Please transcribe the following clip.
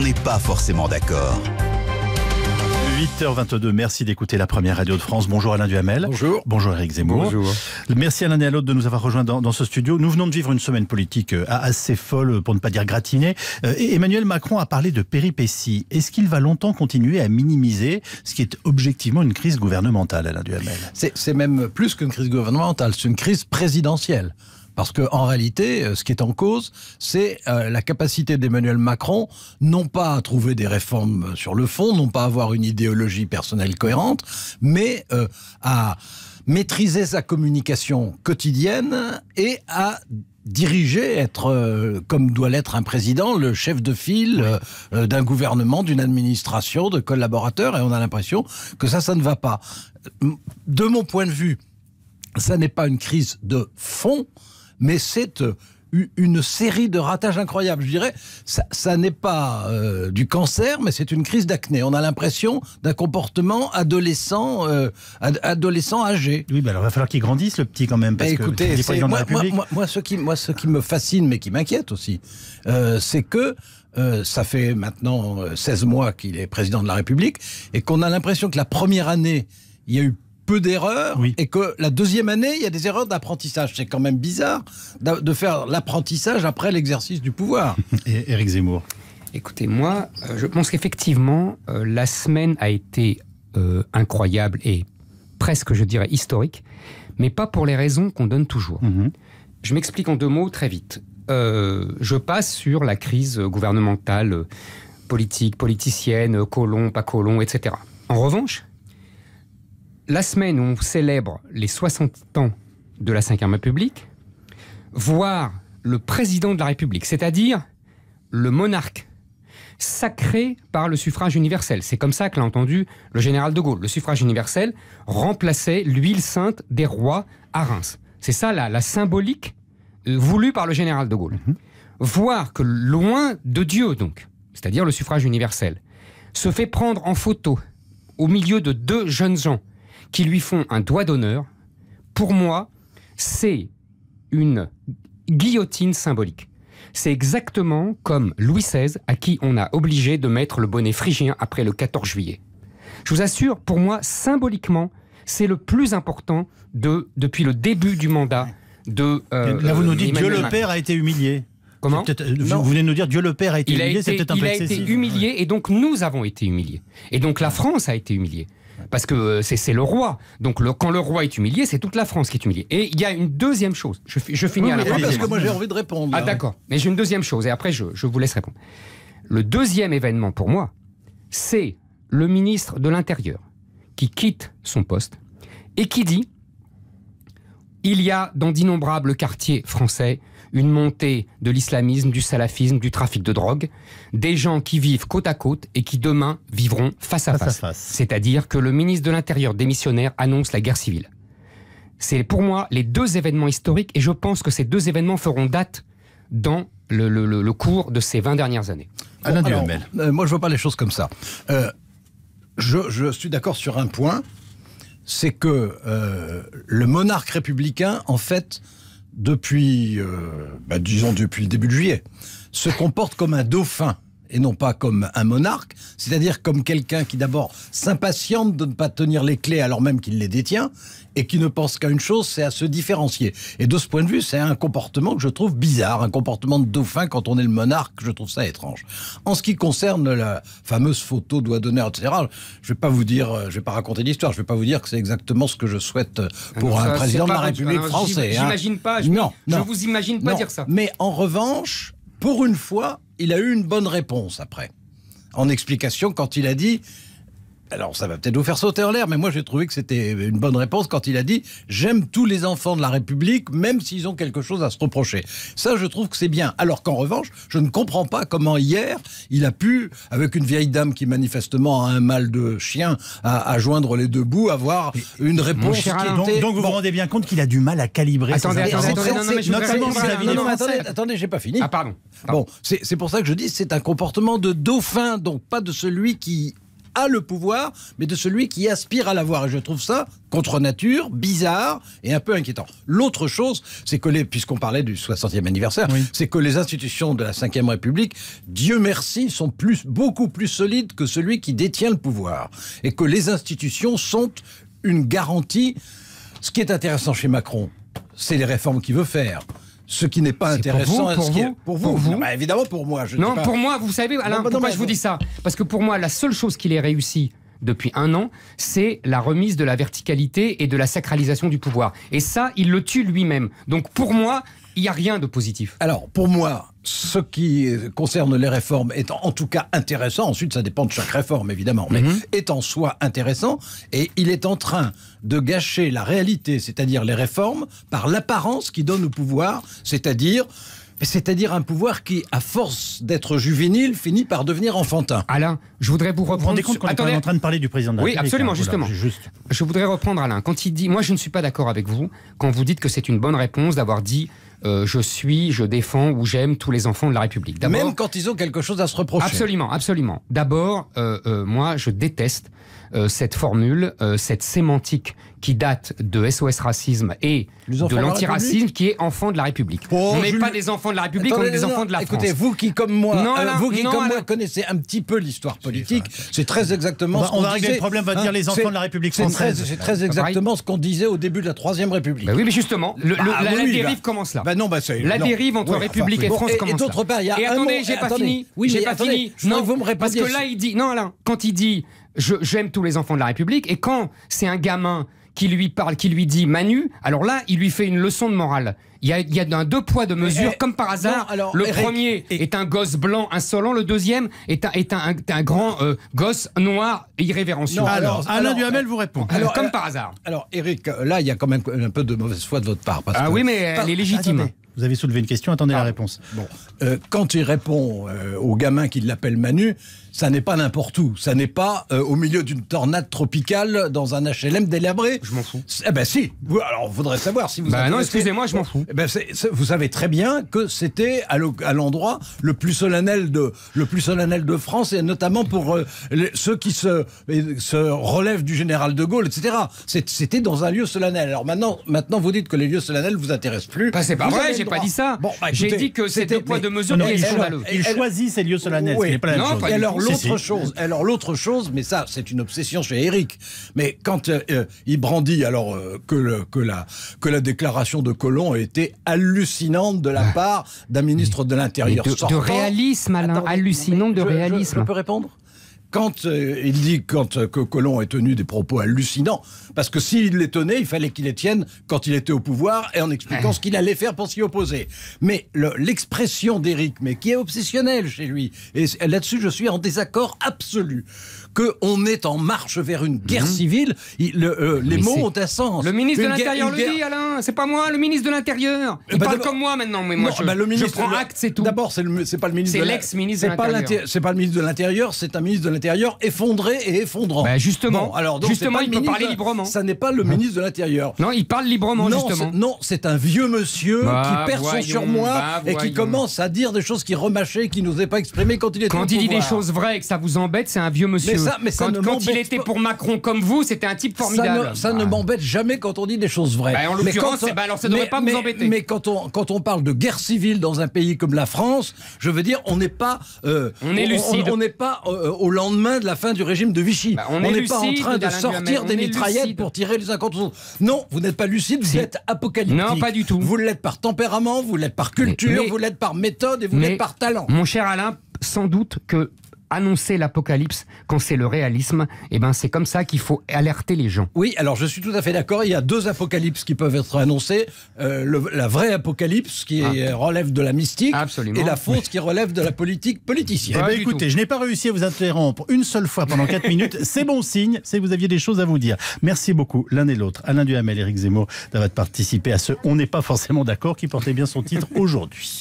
on n'est pas forcément d'accord. 8h22, merci d'écouter la première radio de France. Bonjour Alain Duhamel. Bonjour. Bonjour Eric Zemmour. Bonjour. Merci à l'un et à l'autre de nous avoir rejoints dans, ce studio. Nous venons de vivre une semaine politique euh, assez folle, pour ne pas dire gratinée. Euh, Emmanuel Macron a parlé de péripéties. Est-ce qu'il va longtemps continuer à minimiser ce qui est objectivement une crise gouvernementale, Alain Duhamel C'est même plus qu'une crise gouvernementale, c'est une crise présidentielle. Parce qu'en réalité, euh, ce qui est en cause, c'est euh, la capacité d'Emmanuel Macron, non pas à trouver des réformes sur le fond, non pas à avoir une idéologie personnelle cohérente, mais euh, à maîtriser sa communication quotidienne et à diriger, être comme doit l'être un président, le chef de file d'un gouvernement, d'une administration, de collaborateurs, et on a l'impression que ça, ça ne va pas. De mon point de vue, ça n'est pas une crise de fond, mais c'est euh, une série de ratages incroyables. Je dirais, ça, n'est pas euh, du cancer, mais c'est une crise d'acné. On a l'impression d'un comportement adolescent, euh, adolescent âgé. Oui, mais alors il va falloir qu'il grandisse le petit quand même. Parce bah, écoutez, moi, moi, moi, ce qui, moi, ce qui me fascine, mais qui m'inquiète aussi, c'est que ça fait maintenant 16 mois qu'il est président de la République, et qu'on a l'impression que la première année, il y a eu peu d'erreurs et que la deuxième année, il y a des erreurs d'apprentissage. C'est quand même bizarre de faire l'apprentissage après l'exercice du pouvoir. Et Éric Zemmour. Écoutez, moi, euh, je pense qu'effectivement, euh, la semaine a été euh, incroyable et presque, je dirais, historique, mais pas pour les raisons qu'on donne toujours. Mhm. Je m'explique en deux mots très vite. je passe sur la crise gouvernementale, politique, politicienne, colon, pas colon, etc. En revanche, la semaine où on célèbre les 60 ans de la Ve République, voir le président de la République, c'est-à-dire le monarque, sacré par le suffrage universel. C'est comme ça que l'a entendu le général de Gaulle. Le suffrage universel remplaçait l'huile sainte des rois à Reims. C'est ça la, symbolique euh, voulue par le général de Gaulle. Mhm. Voir que loin de Dieu, donc, c'est-à-dire le suffrage universel, se fait prendre en photo au milieu de deux jeunes gens qui lui font un doigt d'honneur, pour moi, c'est une guillotine symbolique. C'est exactement comme Louis XVI, à qui on a obligé de mettre le bonnet phrygien après le 14 juillet. Je vous assure, pour moi, symboliquement, c'est le plus important de, depuis le début du mandat de. Euh, Là, vous nous dites Dieu le Père a été humilié. Comment Vous venez nous dire Dieu le Père a été humilié, c'est peut-être un peu Il a été humilié et donc nous avons été humiliés. Et donc la France a été humiliée parce que euh, c'est le roi. Donc quand le roi est humilié, c'est toute la France qui est humiliée. Et il y a une deuxième chose. Je, finis à la Parce que moi j'ai envie de répondre. Ah d'accord. Mais j'ai une deuxième chose et après je vous laisse répondre. Le deuxième événement pour moi, c'est le ministre de l'Intérieur qui quitte son poste et qui dit il y a dans d'innombrables quartiers français une montée de l'islamisme, du salafisme, du trafic de drogue, des gens qui vivent côte à côte et qui demain vivront face à face. C'est-à-dire que le ministre de l'Intérieur démissionnaire annonce la guerre civile. C'est pour moi les deux événements historiques et je pense que ces deux événements feront date dans le, cours de ces 20 dernières années. Alain Alors, euh, moi je vois pas les choses comme ça. Euh, je, suis d'accord sur un point, c'est que euh, le monarque républicain, en fait, depuis, euh, bah, disons depuis le début de juillet, se comporte comme un dauphin et non pas comme un monarque, c'est-à-dire comme quelqu'un qui d'abord s'impatiente de ne pas tenir les clés alors même qu'il les détient, et qui ne pense qu'à une chose, c'est à se différencier. Et de ce point de vue, c'est un comportement que je trouve bizarre, un comportement de dauphin quand on est le monarque, je trouve ça étrange. En ce qui concerne la fameuse photo doigt d'honneur, etc., je vais pas vous dire, euh, je vais pas raconter l'histoire, je ne vais pas vous dire que c'est exactement ce que je souhaite euh, ah pour un président de la République française. non, hein. pas, je, ne vous imagine pas dire ça. Mais en revanche, pour une fois, il a eu une bonne réponse après. En explication, quand il a dit alors, ça va peut-être vous faire sauter en l'air, mais moi j'ai trouvé que c'était une bonne réponse quand il a dit J'aime tous les enfants de la République, même s'ils ont quelque chose à se reprocher. Ça, je trouve que c'est bien. Alors qu'en revanche, je ne comprends pas comment hier, il a pu, avec une vieille dame qui manifestement a un mal de chien à, joindre les deux bouts, avoir une réponse. Qui donc, vous vous rendez bien compte qu'il a du mal à calibrer Attendez, j'ai pas fini. Ah, pardon. Bon, c'est pour ça que je dis c'est un comportement de dauphin, donc pas de celui qui a le pouvoir, mais de celui qui aspire à l'avoir. Et je trouve ça contre nature, bizarre et un peu inquiétant. L'autre chose, c'est que puisqu'on parlait du 60e anniversaire, c'est que les institutions de la Ve République, Dieu merci, sont plus, beaucoup plus solides que celui qui détient le pouvoir. Et que les institutions sont une garantie. Ce qui est intéressant chez Macron, c'est les réformes qu'il veut faire ce qui n'est pas intéressant pour vous, pour, vous, bah, évidemment pour moi. Je non, dis pas... pour moi, vous savez, Alain, bah, pourquoi je vous dis ça Parce que pour moi, la seule chose qu'il ait réussi depuis un an, c'est la remise de la verticalité et de la sacralisation du pouvoir. Et ça, il le tue lui-même. Donc pour moi, il n'y a rien de positif. Alors, pour moi, ce qui concerne les réformes est en tout cas intéressant. Ensuite, ça dépend de chaque réforme, évidemment, mais mhm. est en soi intéressant. Et il est en train de gâcher la réalité, c'est-à-dire les réformes, par l'apparence qui donne au pouvoir, c'est-à-dire c'est-à-dire un pouvoir qui, à force d'être juvénile, finit par devenir enfantin. Alain, je voudrais vous reprendre. Vous rendez qu'on est en train de parler du président de la Oui, absolument, hein. justement. juste... Je voudrais reprendre Alain. Quand il dit, moi je ne suis pas d'accord avec vous, quand vous dites que c'est une bonne réponse d'avoir dit euh, je suis, je défends ou j'aime tous les enfants de la République. Même quand ils ont quelque chose à se reprocher. Absolument, absolument. D'abord, euh, euh moi, je déteste euh, cette formule, euh, cette sémantique qui date de SOS Racisme et de l'antiracisme qui est enfant de la République. Oh, on n'est pas des enfants de la République, on est des enfants de la France. Écoutez, vous qui comme moi, euh, vous qui comme moi connaissez un petit peu l'histoire politique, c'est très exactement. ce on, on va problème, va dire hein, les enfants de la République C'est très, exactement ce qu'on disait au début de la troisième République. Bah oui, mais justement, bah la, dérive bah. commence là. non, la dérive entre République et France commence. Et et attendez, j'ai pas fini. j'ai pas fini. Non, vous me Parce que là, il dit, non, Alain, quand il dit j'aime tous les enfants de la République, et quand c'est un gamin qui lui parle, qui lui dit Manu, alors là, il lui fait une leçon de morale. Il y a, deux poids, de eh, mesure, eh, comme par hasard. alors, le premier est un gosse blanc insolent, le deuxième est un, est un, grand euh, gosse noir irrévérencieux. alors, Alain Duhamel vous répond. Alors, comme par hasard. Alors, Eric, là, il y a quand même un peu de mauvaise foi de votre part. ah oui, mais elle est légitime. Vous avez soulevé une question, attendez la ah, réponse. Bon. Euh, quand il répond euh, au gamin qui l'appelle Manu, ça n'est pas n'importe où. Ça n'est pas euh, au milieu d'une tornade tropicale dans un HLM délabré. Je m'en fous. Eh ben si. Alors, on voudrait savoir si vous. Bah non, excusez-moi, je m'en fous. Eh ben, vous savez très bien que c'était à l'endroit le plus solennel de le plus solennel de France et notamment pour euh, ceux qui se se relèvent du général de Gaulle, etc. C'était dans un lieu solennel. Alors maintenant, maintenant, vous dites que les lieux solennels vous intéressent plus. Ben c'est pas vrai. J'ai pas dit ça. Bon, bah, j'ai dit que c'était point de mesure. Non, il, il choisit ses lieux solennels. Oui. Ce pas la l'autre chose, alors l'autre chose, mais ça c'est une obsession chez Eric. Mais quand euh, euh, il brandit alors euh, que, la, déclaration de Colomb a été hallucinante de la ah. part d'un ministre de l'Intérieur de, de, réalisme, Alain, hallucinant de réalisme. on je répondre quand euh, il dit quand, euh, que Colomb ait tenu des propos hallucinants, parce que s'il les tenait, il fallait qu'il les tienne quand il était au pouvoir et en expliquant ce qu'il allait faire pour s'y opposer. Mais l'expression d'Éric, mais qui est obsessionnelle chez lui, et là-dessus je suis en désaccord absolu, qu'on est en marche vers une guerre mhm. civile, euh, les mots ont un sens. Le ministre de l'Intérieur le dit, Alain, c'est pas moi, le ministre de l'Intérieur. Eh il ben, parle comme moi maintenant, mais moi je, bah, prends acte, c'est tout. D'abord, c'est pas le ministre. l'ex-ministre de l'Intérieur. C'est pas, pas le ministre de l'Intérieur, c'est un ministre de l'Intérieur intérieur effondré et effondrant. Bah, justement, alors justement, il peut librement. Ça n'est pas le hein ministre de l'Intérieur. Non, il parle librement non, justement. Non, c'est un vieux monsieur bah, qui perd sur son bah, et qui commence à dire des choses qui remâchait, qui n'osait pas exprimer quand il était Quand il dit des choses vraies et que ça vous embête, c'est un vieux monsieur. ça, mais quand, il était pour Macron comme vous, c'était un type formidable. Ça ne, m'embête jamais quand on dit des choses vraies. en l'occurrence, eh ben, ça ne devrait pas vous embêter. Mais quand on quand on parle de guerre civile dans un pays comme la France, je veux dire, on n'est pas euh, on est lucide. On n'est pas euh, euh, au lendemain main de la fin du régime de Vichy. Bah, on n'est pas en train de sortir des mitraillettes pour tirer les uns contre les Non, vous n'êtes pas lucide, vous êtes apocalyptique. Non, pas du tout. Vous l'êtes par tempérament, vous l'êtes par culture, vous l'êtes par méthode et vous l'êtes par talent. Mon cher Alain, sans doute que annoncer l'apocalypse quand c'est le réalisme. Et eh ben c'est comme ça qu'il faut alerter les gens. Oui, alors je suis tout à fait d'accord. Il y a deux apocalypses qui peuvent être annoncées. Euh, la vraie apocalypse qui ah. relève de la mystique et la fausse qui relève de la politique politicienne. Eh ben, écoutez, je n'ai pas réussi à vous interrompre une seule fois pendant 4 minutes. C'est bon signe, c'est que vous aviez des choses à vous dire. Merci beaucoup l'un et l'autre, Alain Duhamel, Eric Zemmour, d'avoir participé à ce On n'est pas forcément d'accord qui portait bien son titre aujourd'hui.